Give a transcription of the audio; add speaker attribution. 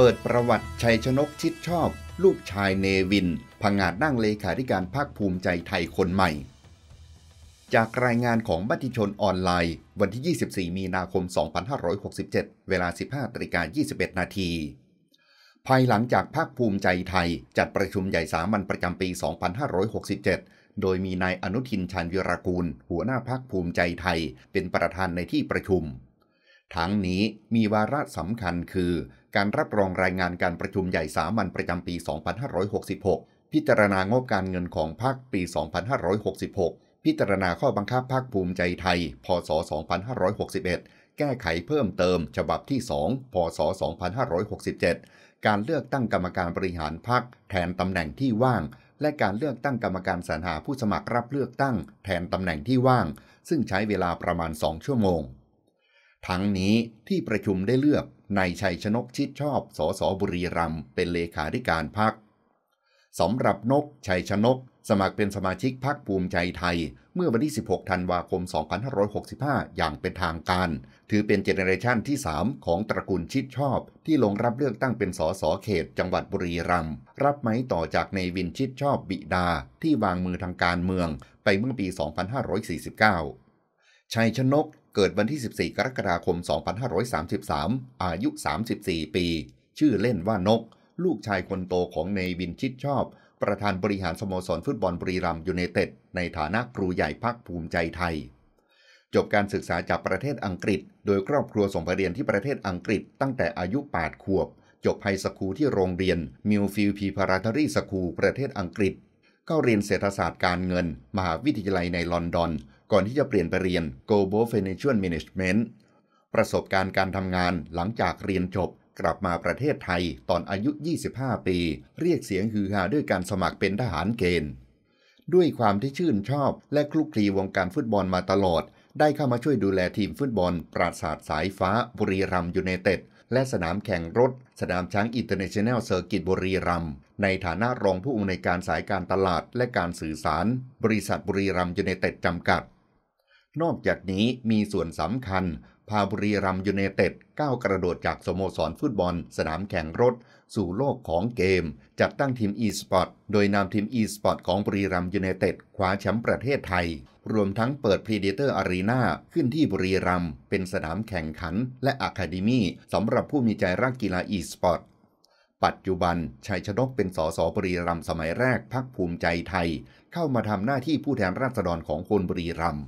Speaker 1: เปิดประวัติชัยชนกชิดชอบ ลูกชายเนวินผงาดนั่งเลขาธิการภาคภูมิใจไทยคนใหม่ จากรายงานของบัติชนออนไลน์ วันที่ 24 มีนาคม 2567 เวลา 15ตริกา21 นาทีภายหลังจากภาคภูมิใจไทยจัดประชุมใหญ่สามัญประจำปี 2567 โดยมีนายอนุทินชาญวิรากูล หัวหน้าพาคภูมิใจไทย เป็นประธานในที่ประชุม ทั้งนี้มีวาระสำคัญคือการรับรองรายงานการประชุมใหญ่สามัญประจำปี 2566 พิจารณางบการเงินของพรรคปี 2566 พิจารณาข้อบังคับพรรคภูมิใจไทย พศ 2561 แก้ไขเพิ่มเติม ฉบับที่ 2 พศ 2567 การเลือกตั้งกรรมการบริหารพรรคแทนตำแหน่งที่ว่าง และการเลือกตั้งกรรมการสรรหาผู้สมัครรับเลือกตั้ง แทนตำแหน่งที่ว่าง ซึ่งใช้เวลาประมาณ 2 ชั่วโมงทั้งนี้ที่ประชุมได้เลือกนายชัยชนกชิดชอบสสบุรีรัมเป็นเลขาธิการพักสำหรับนกชัยชนก สมัครเป็นสมาชิกพักภูมิใจไทย เมื่อวันที่ 16ธันวาคม 2565 อย่างเป็นทางการ ถือเป็นเจเนเรชันที่ 3 ของตระกูลชิดชอบที่ลงรับเลือกตั้งเป็นสสเขตจังหวัดบุรีรัมย์รับไม้ต่อจากในวินชิดชอบบิดาที่วางมือทางการเมืองไปเมื่อปี 2549 ชัยชนกเกิดวันที่ 14 กรกฎาคม 2533 อายุ 34 ปี ชื่อเล่นว่า นก ลูกชายคนโตของในวินชิดชอบ ประธานบริหารสโมสรฟุตบอลบรีรัมยูเนเต็ดในฐานะครูใหญ่พักภูมิใจไทย จบการศึกษาจากประเทศอังกฤษ โดยครอบครัวส่งไปเรียนที่ประเทศอังกฤษ ตั้งแต่อายุ 8 ขวบ จบไฮสคูลที่โรงเรียน มิลฟิลพีพาราทารีสคูลประเทศอังกฤษเข้าเรียนเศรษฐศาสตร์การเงินมหาวิทยาลัยในลอนดอนก่อนที่จะเปลี่ยนไปเรียน Global Financial Management ประสบการณ์การทำงานหลังจากเรียนจบ กลับมาประเทศไทยตอนอายุ 25 ปี เรียกเสียงฮือฮาด้วยการสมัครเป็นทหารเกณฑ์ ด้วยความที่ชื่นชอบ และคลุกคลีวงการฟุตบอลมาตลอด ได้เข้ามาช่วยดูแลทีมฟุตบอล ปราสาทสายฟ้าบุรีรัมยูเนเต็ดและสนามแข่งรถสนามช้างอินเตอร์เนชั่นแนลเซอร์กิตบุรีรัมในฐานะรองผู้อำนวยการสายการตลาด และการสื่อสาร บริษัทบุรีรัมยูเนเต็ดจำกัดนอกจากนี้มีส่วนสำคัญ พาบุรีรัมยูเนเต็ดก้าวกระโดดจาก สโมสรฟุตบอล สนามแข่งรถ สู่โลกของเกม จัดตั้งทีม e-sport โดยนำทีม e-sport ของบุรีรัมยูเนเต็ดคว้าแชมป์ประเทศไทย รวมทั้งเปิด Predator Arena ขึ้นที่บุรีรัมเป็นสนามแข่งขัน และอะคาเดมี่สำหรับผู้มีใจรักกีฬา e-sport ปัจจุบัน ชัยชนกเป็นสสบุรีรัมสมัยแรกพักภูมิใจไทย เข้ามาทำหน้าที่ผู้แทนราษฎรของคนบุรีรัมย์